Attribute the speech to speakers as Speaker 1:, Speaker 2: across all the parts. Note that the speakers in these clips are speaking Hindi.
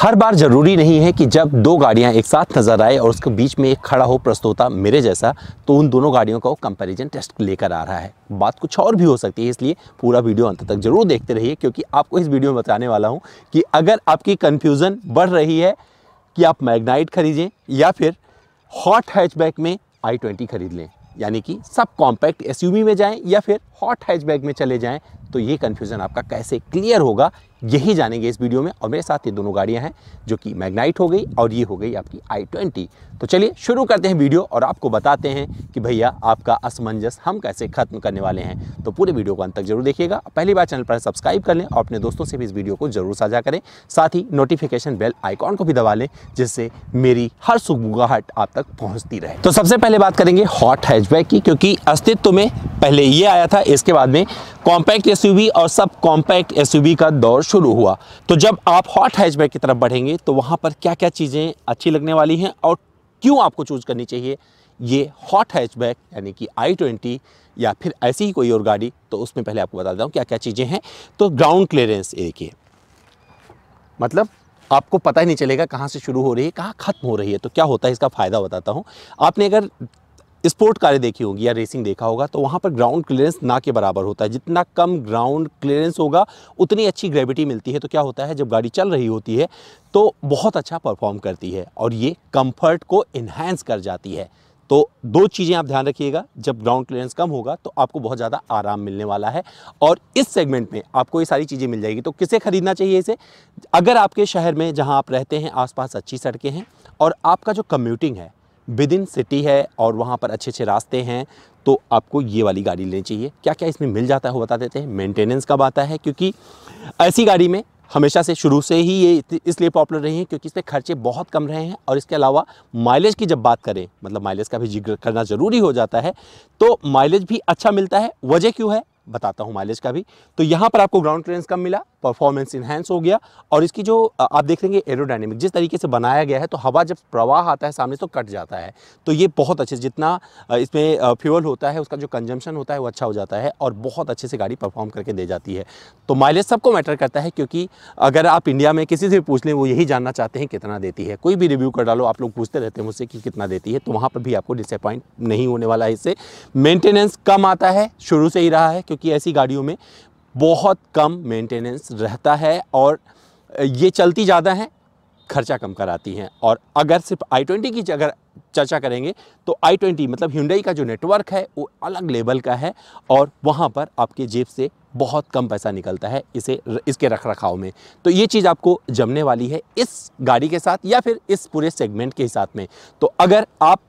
Speaker 1: हर बार ज़रूरी नहीं है कि जब दो गाड़ियां एक साथ नज़र आए और उसके बीच में एक खड़ा हो प्रस्तोता मेरे जैसा तो उन दोनों गाड़ियों का वो कंपेरिजन टेस्ट लेकर आ रहा है बात कुछ और भी हो सकती है इसलिए पूरा वीडियो अंत तक जरूर देखते रहिए क्योंकि आपको इस वीडियो में बताने वाला हूँ कि अगर आपकी कन्फ्यूज़न बढ़ रही है कि आप मैगनाइट खरीदें या फिर हॉट हैचबैक में आई ट्वेंटी खरीद लें यानी कि सब कॉम्पैक्ट एसयूवी में जाएं या फिर हॉट हैचबैक में चले जाएं तो ये कन्फ्यूज़न आपका कैसे क्लियर होगा यही जानेंगे इस वीडियो में और मेरे साथ ये दोनों गाड़ियाँ हैं जो कि मैग्नाइट हो गई और ये हो गई आपकी आई ट्वेंटी तो चलिए शुरू करते हैं वीडियो और आपको बताते हैं कि भैया आपका असमंजस हम कैसे खत्म करने वाले हैं तो पूरे वीडियो को अंत तक जरूर देखिएगा पहली बार चैनल पर सब्सक्राइब कर लें और अपने दोस्तों से भी इस वीडियो को जरूर साझा करें साथ ही नोटिफिकेशन बेल आइकॉन को भी दबा लें जिससे मेरी हर सुगबुगाहट आप तक पहुँचती रहे तो सबसे पहले बात करेंगे हॉट हैचबैक की क्योंकि अस्तित्व में पहले ये आया था इसके बाद में कॉम्पैक्ट एस और सब कॉम्पैक्ट एस का दौर शुरू हुआ तो जब आप हॉट हैचबैक की तरफ बढ़ेंगे तो वहाँ पर क्या क्या चीज़ें अच्छी लगने वाली हैं और क्यों आपको चूज़ करनी चाहिए ये हॉट हैचबैक यानी कि आई ट्वेंटी या फिर ऐसी ही कोई और गाड़ी तो उसमें पहले आपको बता देता हूँ क्या क्या चीज़ें हैं तो ग्राउंड क्लियरेंस एक देखिए मतलब आपको पता ही नहीं चलेगा कहाँ से शुरू हो रही है कहाँ ख़त्म हो रही है तो क्या होता है इसका फ़ायदा बताता हूँ आपने अगर स्पोर्ट कारें देखी होगी या रेसिंग देखा होगा तो वहाँ पर ग्राउंड क्लियरेंस ना के बराबर होता है जितना कम ग्राउंड क्लियरेंस होगा उतनी अच्छी ग्रेविटी मिलती है तो क्या होता है जब गाड़ी चल रही होती है तो बहुत अच्छा परफॉर्म करती है और ये कंफर्ट को इन्हेंस कर जाती है तो दो चीज़ें आप ध्यान रखिएगा जब ग्राउंड क्लियरेंस कम होगा तो आपको बहुत ज़्यादा आराम मिलने वाला है और इस सेगमेंट में आपको ये सारी चीज़ें मिल जाएगी तो किसे ख़रीदना चाहिए इसे अगर आपके शहर में जहाँ आप रहते हैं आसपास अच्छी सड़कें हैं और आपका जो कम्यूटिंग है विद इन सिटी है और वहाँ पर अच्छे अच्छे रास्ते हैं तो आपको ये वाली गाड़ी लेनी चाहिए क्या क्या इसमें मिल जाता है वो बता देते हैं मेंटेनेंस कब आता है क्योंकि ऐसी गाड़ी में हमेशा से शुरू से ही ये इसलिए पॉपुलर रही है क्योंकि इसमें खर्चे बहुत कम रहे हैं और इसके अलावा माइलेज की जब बात करें मतलब माइलेज का भी जिक्र करना ज़रूरी हो जाता है तो माइलेज भी अच्छा मिलता है वजह क्यों है बताता हूँ माइलेज का भी तो यहाँ पर आपको ग्राउंड क्लियरेंस कम मिला परफॉर्मेंस इन्हेंस हो गया और इसकी जो आप देख लेंगे एरोडाइनमिक जिस तरीके से बनाया गया है तो हवा जब प्रवाह आता है सामने तो कट जाता है तो ये बहुत अच्छे जितना इसमें फ्यूल होता है उसका जो कंजम्पशन होता है वो अच्छा हो जाता है और बहुत अच्छे से गाड़ी परफॉर्म करके दे जाती है तो माइलेज सबको मैटर करता है क्योंकि अगर आप इंडिया में किसी से भी पूछ लें वो यही जानना चाहते हैं कितना देती है कोई भी रिव्यू कर डालो आप लोग पूछते रहते हैं मुझसे कि कितना देती है तो वहाँ पर भी आपको डिसअपॉइंट नहीं होने वाला है इससे मेंटेनेंस कम आता है शुरू से ही रहा है क्योंकि क्योंकि ऐसी गाड़ियों में बहुत कम मेंटेनेंस रहता है और ये चलती ज़्यादा है खर्चा कम कराती हैं और अगर सिर्फ आई ट्वेंटी की अगर चर्चा करेंगे तो आई ट्वेंटी मतलब हिंडई का जो नेटवर्क है वो अलग लेवल का है और वहाँ पर आपके जेब से बहुत कम पैसा निकलता है इसे इसके रख रखाव में तो ये चीज़ आपको जमने वाली है इस गाड़ी के साथ या फिर इस पूरे सेगमेंट के साथ में तो अगर आप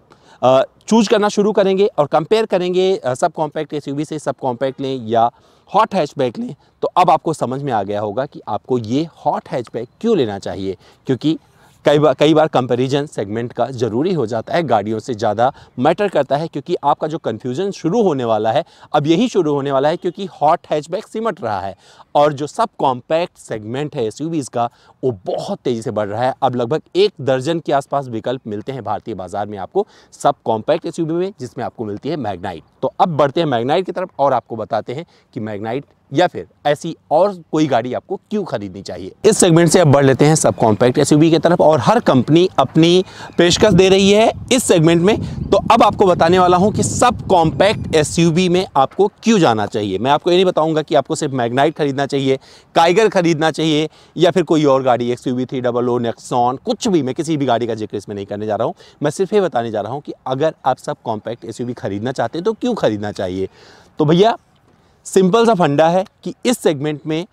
Speaker 1: चूज करना शुरू करेंगे और कंपेयर करेंगे सब कॉम्पैक्ट एस से सब कॉम्पैक्ट लें या हॉट हैचबैक लें तो अब आपको समझ में आ गया होगा कि आपको ये हॉट हैचबैक क्यों लेना चाहिए क्योंकि कई बार कई बार कंपैरिजन सेगमेंट का ज़रूरी हो जाता है गाड़ियों से ज़्यादा मैटर करता है क्योंकि आपका जो कन्फ्यूज़न शुरू होने वाला है अब यही शुरू होने वाला है क्योंकि हॉट हैचबैक सिमट रहा है और जो सब कॉम्पैक्ट सेगमेंट है एस का वो बहुत तेज़ी से बढ़ रहा है अब लगभग एक दर्जन के आसपास विकल्प मिलते हैं भारतीय बाज़ार में आपको सब कॉम्पैक्ट एस में जिसमें आपको मिलती है मैगनाइट तो अब बढ़ते हैं मैगनाइट की तरफ और आपको बताते हैं कि मैगनाइट या फिर ऐसी और कोई गाड़ी आपको क्यों खरीदनी चाहिए इस सेगमेंट से अब बढ़ लेते हैं सब कॉम्पैक्ट एस की तरफ और हर कंपनी अपनी पेशकश दे रही है इस सेगमेंट में तो अब आपको बताने वाला हूं कि सब कॉम्पैक्ट एस में आपको क्यों जाना चाहिए मैं आपको ये नहीं बताऊंगा कि आपको सिर्फ मैग्नाइट खरीदना चाहिए काइगर खरीदना चाहिए या फिर कोई और गाड़ी X U V three double O Nexon कुछ भी मैं किसी भी गाड़ी का जिक्र इसमें नहीं करने जा रहा हूँ मैं सिर्फ ये बताने जा रहा हूँ कि अगर आप सब कॉम्पैक्ट एस खरीदना चाहते हैं तो क्यों खरीदना चाहिए तो भैया सिंपल सा फंडा है कि इस सेगमेंट में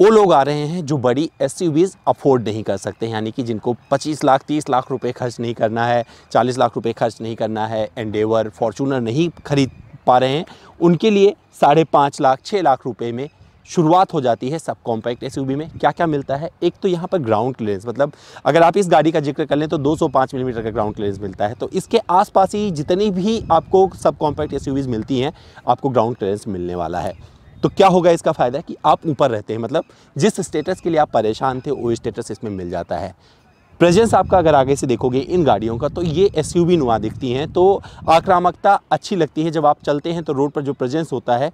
Speaker 1: वो लोग आ रहे हैं जो बड़ी एस अफोर्ड नहीं कर सकते यानी कि जिनको 25 लाख 30 लाख रुपए खर्च नहीं करना है 40 लाख रुपए खर्च नहीं करना है एंडेवर फॉर्चूनर नहीं खरीद पा रहे हैं उनके लिए साढ़े पाँच लाख छः लाख रुपए में शुरुआत हो जाती है सब कॉम्पैक्ट एस में क्या क्या मिलता है एक तो यहाँ पर ग्राउंड क्लियरेंस मतलब अगर आप इस गाड़ी का जिक्र कर लें तो 205 मिलीमीटर mm का ग्राउंड क्लियरेंस मिलता है तो इसके आसपास ही जितनी भी आपको सब कॉम्पैक्ट एस मिलती हैं आपको ग्राउंड क्लियरेंस मिलने वाला है तो क्या होगा इसका फ़ायदा कि आप ऊपर रहते हैं मतलब जिस स्टेटस के लिए आप परेशान थे वो स्टेटस इसमें मिल जाता है प्रेजेंस आपका अगर आगे से देखोगे इन गाड़ियों का तो ये एस यू नुमा दिखती हैं तो आक्रामकता अच्छी लगती है जब आप चलते हैं तो रोड पर जो प्रेजेंस होता है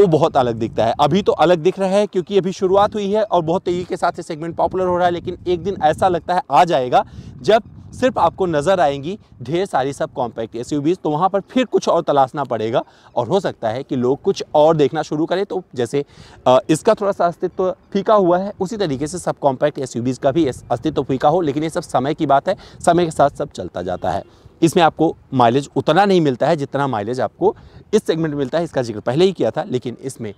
Speaker 1: वो बहुत अलग दिखता है अभी तो अलग दिख रहा है क्योंकि अभी शुरुआत हुई है और बहुत तेज़ी के साथ ये सेगमेंट पॉपुलर हो रहा है लेकिन एक दिन ऐसा लगता है आ जाएगा जब सिर्फ आपको नज़र आएंगी ढेर सारी सब कॉम्पैक्ट एस तो वहाँ पर फिर कुछ और तलाशना पड़ेगा और हो सकता है कि लोग कुछ और देखना शुरू करें तो जैसे इसका थोड़ा सा अस्तित्व फीका हुआ है उसी तरीके से सब कॉम्पैक्ट एस का भी अस्तित्व फीका हो लेकिन ये सब समय की बात है समय के साथ सब चलता जाता है इसमें आपको माइलेज उतना नहीं मिलता है जितना माइलेज आपको इस सेगमेंट में मिलता है इसका जिक्र पहले ही किया था लेकिन इसमें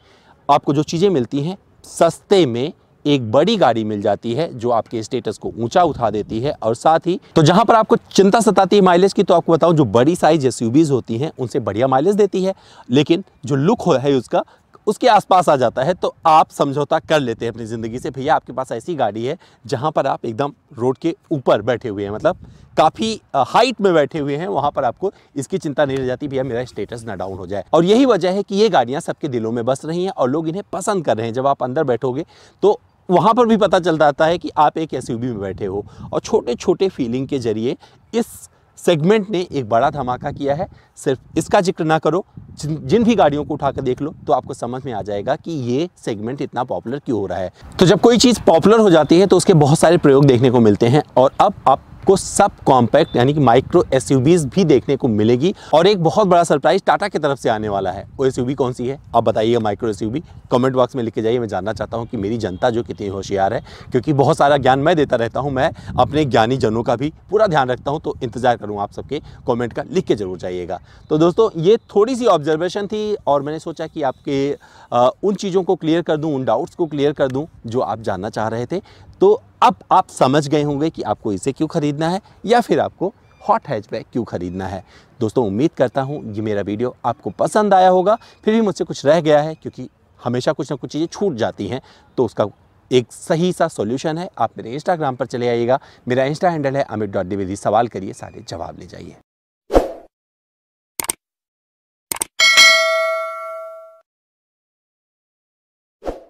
Speaker 1: आपको जो चीज़ें मिलती हैं सस्ते में एक बड़ी गाड़ी मिल जाती है जो आपके स्टेटस को ऊंचा उठा देती है और साथ ही तो जहां पर आपको चिंता सताती है माइलेज की तो आपको बताऊं जो बड़ी साइज एस होती हैं उनसे बढ़िया माइलेज देती है लेकिन जो लुक हो है उसका उसके आसपास आ जाता है तो आप समझौता कर लेते हैं अपनी ज़िंदगी से भैया आपके पास ऐसी गाड़ी है जहाँ पर आप एकदम रोड के ऊपर बैठे हुए हैं मतलब काफ़ी हाइट में बैठे हुए हैं वहाँ पर आपको इसकी चिंता नहीं रह जाती भैया मेरा स्टेटस ना डाउन हो जाए और यही वजह है कि ये गाड़ियाँ सबके दिलों में बस रही हैं और लोग इन्हें पसंद कर रहे हैं जब आप अंदर बैठोगे तो वहाँ पर भी पता चल जाता है कि आप एक एस में बैठे हो और छोटे छोटे फीलिंग के जरिए इस सेगमेंट ने एक बड़ा धमाका किया है सिर्फ इसका जिक्र ना करो जिन भी गाड़ियों को उठाकर देख लो तो आपको समझ में आ जाएगा कि ये सेगमेंट इतना पॉपुलर क्यों हो रहा है तो जब कोई चीज़ पॉपुलर हो जाती है तो उसके बहुत सारे प्रयोग देखने को मिलते हैं और अब आप आपको सब कॉम्पैक्ट यानी कि माइक्रो एस भी देखने को मिलेगी और एक बहुत बड़ा सरप्राइज टाटा की तरफ से आने वाला है वो एस कौन सी है आप बताइएगा माइक्रो एस कमेंट बॉक्स में लिख के जाइए मैं जानना चाहता हूँ कि मेरी जनता जो कितनी होशियार है क्योंकि बहुत सारा ज्ञान मैं देता रहता हूँ मैं अपने ज्ञानी जनों का भी पूरा ध्यान रखता हूँ तो इंतजार करूँ आप सबके कॉमेंट का लिख के जरूर जाइएगा तो दोस्तों ये थोड़ी सी ऑब्जर्वेशन थी और मैंने सोचा कि आपके आ, उन चीज़ों को क्लियर कर दूं उन डाउट्स को क्लियर कर दूं जो आप जानना चाह रहे थे तो अब आप समझ गए होंगे कि आपको इसे क्यों ख़रीदना है या फिर आपको हॉट हैचबैक क्यों ख़रीदना है दोस्तों उम्मीद करता हूँ ये मेरा वीडियो आपको पसंद आया होगा फिर भी मुझसे कुछ रह गया है क्योंकि हमेशा कुछ ना कुछ चीज़ें छूट जाती हैं तो उसका एक सही सा सॉल्यूशन है आप मेरे इंस्टाग्राम पर चले आइएगा मेरा इंस्टा हैंडल है अमित डॉट द्विवेदी सवाल करिए सारे जवाब ले जाइए